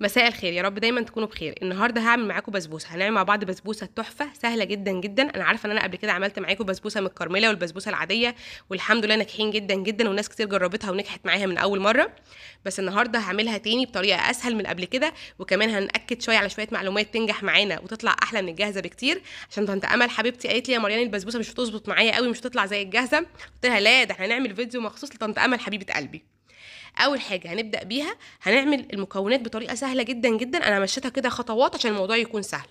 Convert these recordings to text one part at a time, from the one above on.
مساء الخير يا رب دايما تكونوا بخير النهارده هعمل معاكم بسبوسه هنعمل مع بعض بسبوسه تحفه سهله جدا جدا انا عارفه ان انا قبل كده عملت معاكم بسبوسه من الكرمله والبسبوسه العاديه والحمد لله ناجحين جدا جدا وناس كتير جربتها ونجحت معاها من اول مره بس النهارده هعملها تاني بطريقه اسهل من قبل كده وكمان هنأكد شويه على شويه معلومات تنجح معانا وتطلع احلى من الجاهزه بكتير عشان طنط امل حبيبتي قالت لي يا مريان البسبوسه مش هتظبط معايا قوي مش هتطلع زي الجاهزه قلت لها لا ده احنا هنعمل فيديو مخصوص لطنط امل حبيبه قلبي اول حاجه هنبدا بيها هنعمل المكونات بطريقه سهله جدا جدا انا مشيتها كده خطوات عشان الموضوع يكون سهل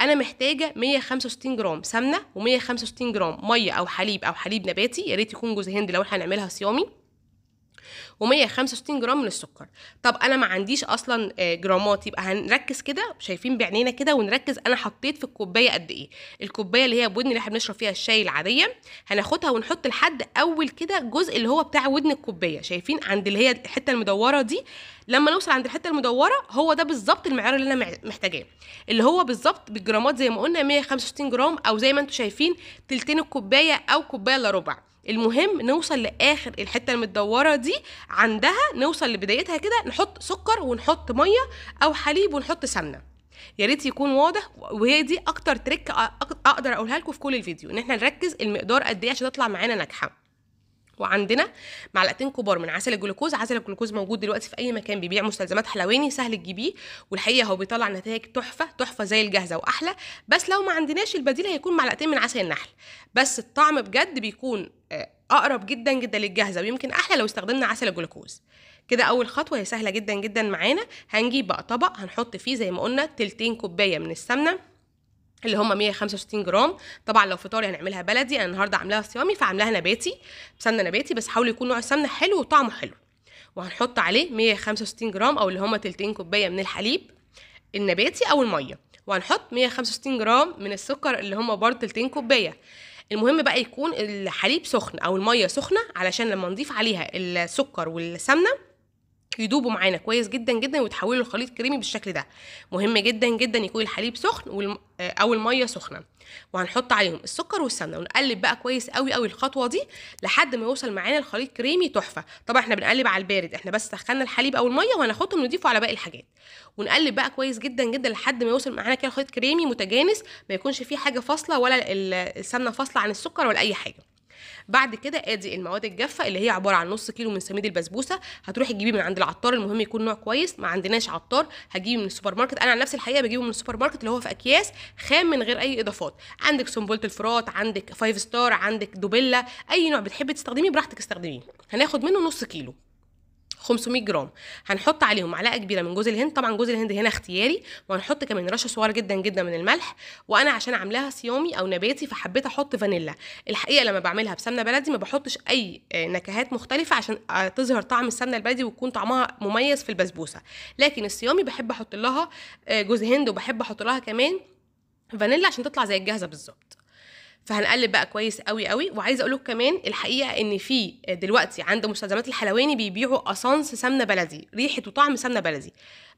انا محتاجه 165 جرام سمنه و165 جرام ميه او حليب او حليب نباتي يا ريت يكون جوز هند لو احنا هنعملها صيامي و165 جرام من السكر طب انا ما عنديش اصلا آه، جرامات يبقى هنركز كده شايفين بعينينا كده ونركز انا حطيت في الكوبايه قد ايه الكوبايه اللي هي بودن اللي احنا بنشرب فيها الشاي العاديه هناخدها ونحط لحد اول كده جزء اللي هو بتاع ودن الكوبايه شايفين عند اللي هي الحته المدوره دي لما نوصل عند الحته المدوره هو ده بالظبط المعيار اللي انا محتاجاه اللي هو بالظبط بالجرامات زي ما قلنا 165 جرام او زي ما انتم شايفين تلتين الكوبايه او كوبايه الا ربع المهم نوصل لاخر الحته المتدوره دي عندها نوصل لبدايتها كده نحط سكر ونحط ميه او حليب ونحط سمنه يا ريت يكون واضح وهي دي اكتر تريك اقدر اقولها لكم في كل الفيديو ان احنا نركز المقدار قد ايه عشان تطلع معانا ناجحه وعندنا معلقتين كبار من عسل الجلوكوز عسل الجلوكوز موجود دلوقتي في اي مكان بيبيع مستلزمات حلواني سهل تجيبيه والحقيقه هو بيطلع نتائج تحفه تحفه زي الجاهزه واحلى بس لو ما عندناش البديل هيكون معلقتين من عسل النحل بس الطعم بجد بيكون آه، اقرب جدا جدا للجاهزه ويمكن احلى لو استخدمنا عسل الجلوكوز كده اول خطوه هي سهله جدا جدا معانا هنجيب بقى طبق هنحط فيه زي ما قلنا تلتين كوبايه من السمنه اللي هم 165 جرام طبعا لو فطاري هنعملها بلدي انا النهارده عاملاها صيامي فعاملاها نباتي سمنه نباتي بس حاول يكون نوع السمنه حلو وطعمه حلو وهنحط عليه 165 جرام او اللي هم تلتين كوبايه من الحليب النباتي او الميه وهنحط 165 جرام من السكر اللي هم برضه تلتين كوبايه المهم بقى يكون الحليب سخن او الميه سخنه علشان لما نضيف عليها السكر والسمنه يدوبوا معانا كويس جدا جدا ويتحولوا لخليط كريمي بالشكل ده مهم جدا جدا يكون الحليب سخن آه، او الميه سخنه وهنحط عليهم السكر والسمنه ونقلب بقى كويس قوي قوي الخطوه دي لحد ما يوصل معانا الخليط كريمي تحفه طبعا احنا بنقلب على البارد احنا بس سخنا الحليب او الميه وهناخدهم نضيفه على باقي الحاجات ونقلب بقى كويس جدا جدا لحد ما يوصل معانا كده خليط كريمي متجانس ما يكونش فيه حاجه فاصله ولا السمنه فاصله عن السكر ولا اي حاجه بعد كده ادي المواد الجافه اللي هي عباره عن نص كيلو من سميد البسبوسه هتروحي تجيبيه من عند العطار المهم يكون نوع كويس ما عندناش عطار هجيبه من السوبر ماركت انا عن نفسي الحقيقه بجيبه من السوبر ماركت اللي هو في اكياس خام من غير اي اضافات عندك سنبله الفرات عندك فايف ستار عندك دوبيلا اي نوع بتحبي تستخدميه براحتك استخدميه هناخد منه نص كيلو 500 جرام هنحط عليهم معلقه كبيره من جوز الهند طبعا جوز الهند هنا اختياري وهنحط كمان رشه صغيره جدا جدا من الملح وانا عشان عاملاها صيامي او نباتي فحبيت احط فانيلا الحقيقه لما بعملها بسمنه بلدي ما بحطش اي آه، نكهات مختلفه عشان آه، تظهر طعم السمنه البلدي ويكون طعمها مميز في البسبوسه لكن الصيامي بحب احط لها آه، جوز هند وبحب احط لها كمان فانيلا عشان تطلع زي الجاهزه بالظبط فهنقلب بقى كويس قوي قوي وعايزه اقول لكم كمان الحقيقه ان في دلوقتي عند مستلزمات الحلواني بيبيعوا اسانس سمنه بلدي ريحه وطعم سمنه بلدي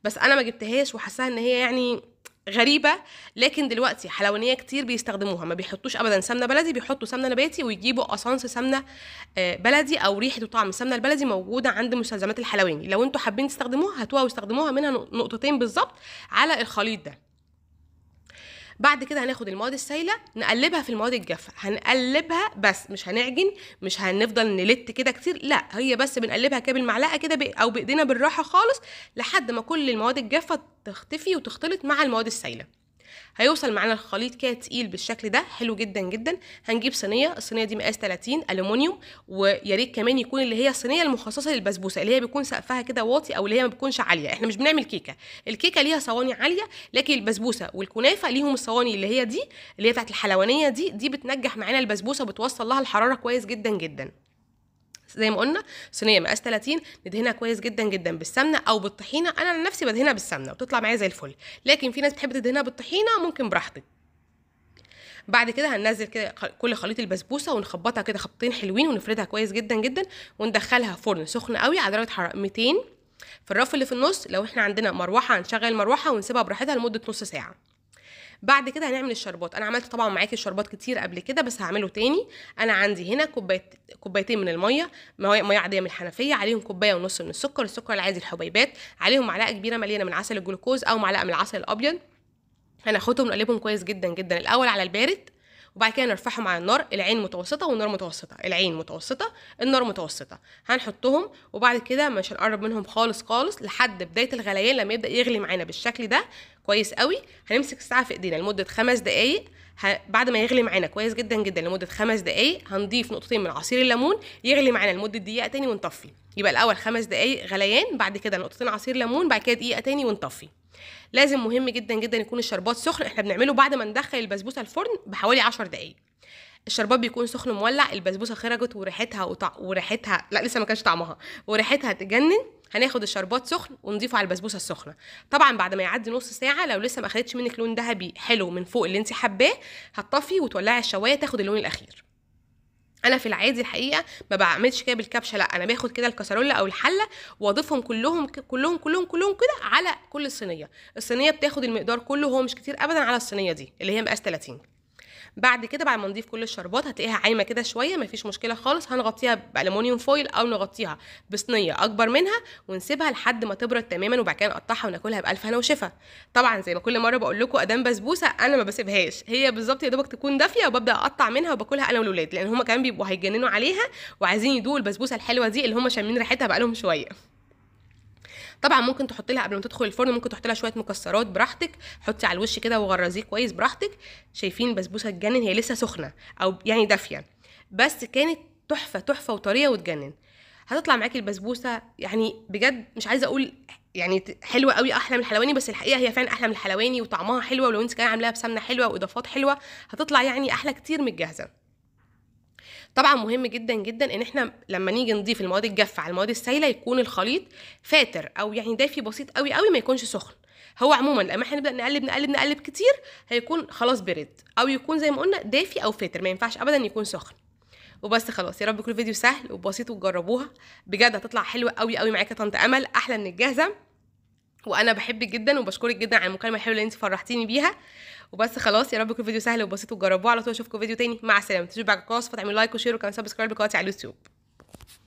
بس انا ما جبتهاش وحاساها ان هي يعني غريبه لكن دلوقتي حلوانيه كتير بيستخدموها ما بيحطوش ابدا سمنه بلدي بيحطوا سمنه نباتي ويجيبوا اسانس سمنه آه، بلدي او ريحه وطعم السمنه البلدي موجوده عند مستلزمات الحلواني لو انتوا حابين تستخدموها هاتوها واستخدموها منها نقطتين بالظبط على الخليط ده بعد كده هناخد المواد السايله نقلبها في المواد الجافه هنقلبها بس مش هنعجن مش هنفضل نلت كده كتير لا هي بس بنقلبها كده بالمعلقه كده او بايدينا بالراحه خالص لحد ما كل المواد الجافه تختفي وتختلط مع المواد السايله هيوصل معانا الخليط كده تقيل بالشكل ده حلو جدا جدا هنجيب صينيه الصينيه دي مقاس 30 الومنيوم ويا ريت كمان يكون اللي هي الصينيه المخصصه للبسبوسه اللي هي بيكون سقفها كده واطي او اللي هي ما بتكونش عاليه احنا مش بنعمل كيكه الكيكه ليها صواني عاليه لكن البسبوسه والكنافه ليهم الصواني اللي هي دي اللي هي بتاعت الحلوانيه دي دي بتنجح معانا البسبوسه بتوصل لها الحراره كويس جدا جدا زي ما قلنا صينيه مقاس 30 ندهنها كويس جدا جدا بالسمنه او بالطحينه انا عن نفسي بدهنها بالسمنه وتطلع معايا زي الفل لكن في ناس بتحب تدهنها بالطحينه ممكن براحتك بعد كده هننزل كده كل خليط البسبوسه ونخبطها كده خبطين حلوين ونفردها كويس جدا جدا وندخلها فرن سخن قوي على درجه حراره 200 في الرف اللي في النص لو احنا عندنا مروحه هنشغل المروحه ونسيبها براحتها لمده نص ساعه بعد كده هنعمل الشربات انا عملت طبعا معاكي شربات كتير قبل كده بس هعمله تاني انا عندي هنا كوبايت كوبايتين من الميه ميه عاديه من الحنفيه عليهم كوبايه ونص من السكر السكر العادي الحبيبات عليهم معلقه كبيره مليانه من عسل الجلوكوز او معلقه من العسل الابيض هناخدهم نقلبهم كويس جدا جدا الاول على البارد وبعد كده نرفعهم على النار العين متوسطه والنار متوسطه العين متوسطه النار متوسطه هنحطهم وبعد كده مش هنقرب منهم خالص خالص لحد بدايه الغليان لما يبدا يغلي معانا بالشكل ده كويس قوي هنمسك الساعه في ايدينا لمده خمس دقائق بعد ما يغلي معانا كويس جدا جدا لمده خمس دقائق هنضيف نقطتين من عصير الليمون يغلي معانا لمده دقيقه تاني ونطفي يبقى الاول خمس دقائق غليان بعد كده نقطتين عصير ليمون بعد كده دقيقه تاني ونطفي لازم مهم جدا جدا يكون الشربات سخن احنا بنعمله بعد ما ندخل البسبوسه الفرن بحوالي 10 دقائق الشربات بيكون سخن مولع البسبوسه خرجت وريحتها وطع... وريحتها لا لسه ما كانش طعمها وريحتها تجنن هناخد الشربات سخن ونضيفه على البسبوسه السخنه طبعا بعد ما يعدي نص ساعه لو لسه ما خدتش منك لون ذهبي حلو من فوق اللي انت حباه هتطفي وتولعي الشوايه تاخد اللون الاخير انا في العادي الحقيقه ما بعملش كده بالكبشه لا انا باخد كده الكسرولة او الحله واضيفهم كلهم كلهم كلهم كلهم كده على كل الصينيه الصينيه بتاخد المقدار كله هو مش كتير ابدا على الصينيه دي اللي هي مقاس 30 بعد كده بعد ما نضيف كل الشربات هتلاقيها عايمه كده شويه مفيش مشكله خالص هنغطيها بالمونيوم فويل او نغطيها بصينيه اكبر منها ونسيبها لحد ما تبرد تماما وبعد كده نقطعها وناكلها بالف هنا وشفا طبعا زي ما كل مره بقول لكم ادام بسبوسه انا ما بسيبهاش هي بالظبط يا دوبك تكون دافيه وببدا اقطع منها وباكلها انا والولاد لان هما كمان بيبقوا هيتجننوا عليها وعايزين يدوقوا البسبوسه الحلوه دي اللي هما شامين ريحتها بقالهم شويه طبعا ممكن تحطي لها قبل ما تدخل الفرن ممكن تحطي لها شويه مكسرات براحتك حطي على الوش كده وغرزيه كويس براحتك شايفين بسبوسه تجنن هي لسه سخنه او يعني دافيه بس كانت تحفه تحفه وطريه وتجنن هتطلع معاكي البسبوسه يعني بجد مش عايزه اقول يعني حلوه قوي احلى من الحلواني بس الحقيقه هي فعلا احلى من الحلواني وطعمها حلوه ولو انت كمان عاملاها بسمنه حلوه واضافات حلوه هتطلع يعني احلى كتير من الجاهزه طبعا مهم جدا جدا ان احنا لما نيجي نضيف المواد الجافه على المواد السائله يكون الخليط فاتر او يعني دافي بسيط قوي قوي ما يكونش سخن هو عموما لما احنا نبدا نقلب نقلب نقلب كتير هيكون خلاص برد او يكون زي ما قلنا دافي او فاتر ما ينفعش ابدا يكون سخن وبس خلاص يا رب يكون الفيديو سهل وبسيط وتجربوها بجد هتطلع حلوه قوي قوي معاك يا طنط امل احلى من الجاهزه وانا بحبك جدا وبشكرك جدا على المكالمه الحلوه اللي انت فرحتيني بيها وبس خلاص يا رب يكون الفيديو سهل وبسيط وجربوه على طول اشوفكم فيديو تاني مع السلامه تشوفوا بعد القناه تعملوا لايك وشير وكمان سبسكرايب لقناتي على اليوتيوب